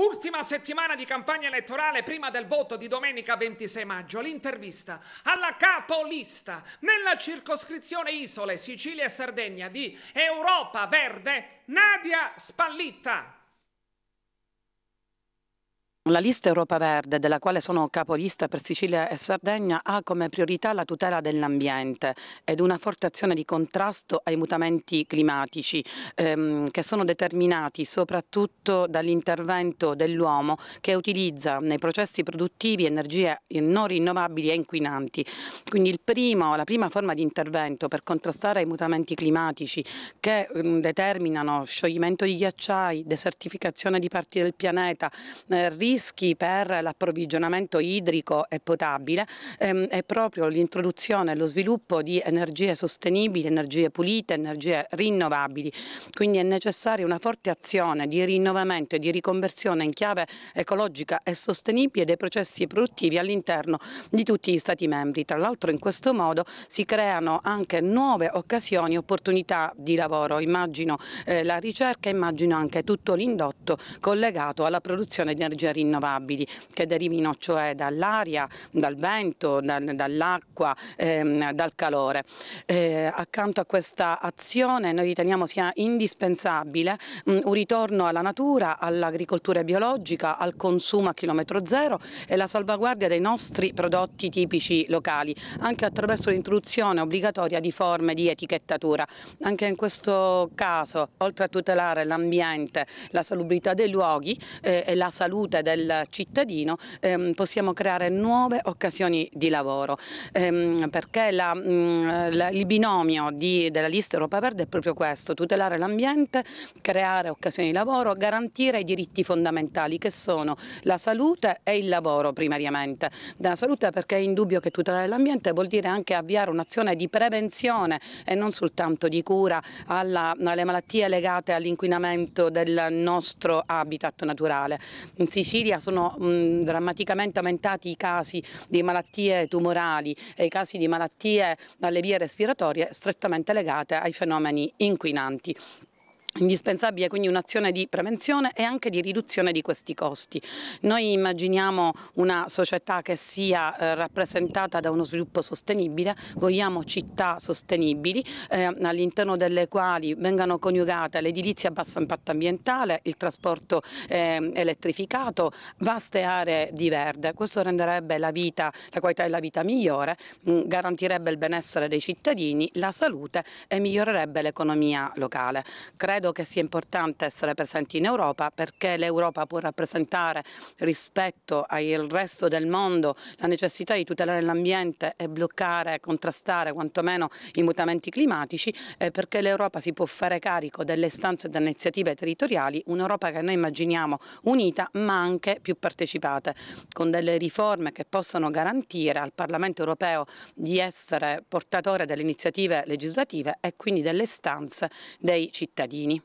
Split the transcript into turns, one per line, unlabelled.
Ultima settimana di campagna elettorale prima del voto di domenica 26 maggio, l'intervista alla capolista nella circoscrizione Isole, Sicilia e Sardegna di Europa Verde, Nadia Spallitta. La lista Europa Verde, della quale sono capolista per Sicilia e Sardegna, ha come priorità la tutela dell'ambiente ed una forte azione di contrasto ai mutamenti climatici ehm, che sono determinati soprattutto dall'intervento dell'uomo che utilizza nei processi produttivi energie non rinnovabili e inquinanti. Quindi primo, la prima forma di intervento per contrastare i mutamenti climatici che ehm, determinano scioglimento di ghiacciai, desertificazione di parti del pianeta, eh, rischio rischi per l'approvvigionamento idrico e potabile ehm, è proprio l'introduzione e lo sviluppo di energie sostenibili, energie pulite, energie rinnovabili. Quindi è necessaria una forte azione di rinnovamento e di riconversione in chiave ecologica e sostenibile dei processi produttivi all'interno di tutti gli Stati membri. Tra l'altro in questo modo si creano anche nuove occasioni, e opportunità di lavoro. Immagino eh, la ricerca, immagino anche tutto l'indotto collegato alla produzione di energia rinnovabile rinnovabili che derivino cioè dall'aria, dal vento, da, dall'acqua, ehm, dal calore. Eh, accanto a questa azione noi riteniamo sia indispensabile mh, mm, un ritorno alla natura, all'agricoltura biologica, al consumo a chilometro zero e la salvaguardia dei nostri prodotti tipici locali, anche attraverso l'introduzione obbligatoria di forme di etichettatura. Anche in questo caso, oltre a tutelare l'ambiente, la salubrità dei luoghi eh, e la salute del cittadino ehm, possiamo creare nuove occasioni di lavoro, ehm, perché la, mh, mm, la, il binomio di, della lista Europa Verde è proprio questo, tutelare l'ambiente, creare occasioni di lavoro, garantire i diritti fondamentali che sono la salute e il lavoro primariamente. la salute perché è indubbio che tutelare l'ambiente vuol dire anche avviare un'azione di prevenzione e non soltanto di cura alla, alle malattie legate all'inquinamento del nostro habitat naturale. In Sicilia Sicilia sono mh, mm, drammaticamente aumentati i casi di malattie tumorali e i casi di malattie dalle vie respiratorie strettamente legate ai fenomeni inquinanti. Indispensabile quindi un'azione di prevenzione e anche di riduzione di questi costi. Noi immaginiamo una società che sia eh, rappresentata da uno sviluppo sostenibile, vogliamo città sostenibili eh, all'interno delle quali vengano coniugate l'edilizia a basso impatto ambientale, il trasporto eh, elettrificato, vaste aree di verde. Questo renderebbe la, vita, la qualità della vita migliore, mh, mm, garantirebbe il benessere dei cittadini, la salute e migliorerebbe l'economia locale. Credo credo che sia importante essere presenti in Europa perché l'Europa può rappresentare rispetto al resto del mondo la necessità di tutelare l'ambiente e bloccare, contrastare quantomeno i mutamenti climatici eh, perché l'Europa si può fare carico delle istanze e delle iniziative territoriali, un'Europa che noi immaginiamo unita ma anche più partecipate, con delle riforme che possano garantire al Parlamento europeo di essere portatore delle iniziative legislative e quindi delle istanze dei cittadini.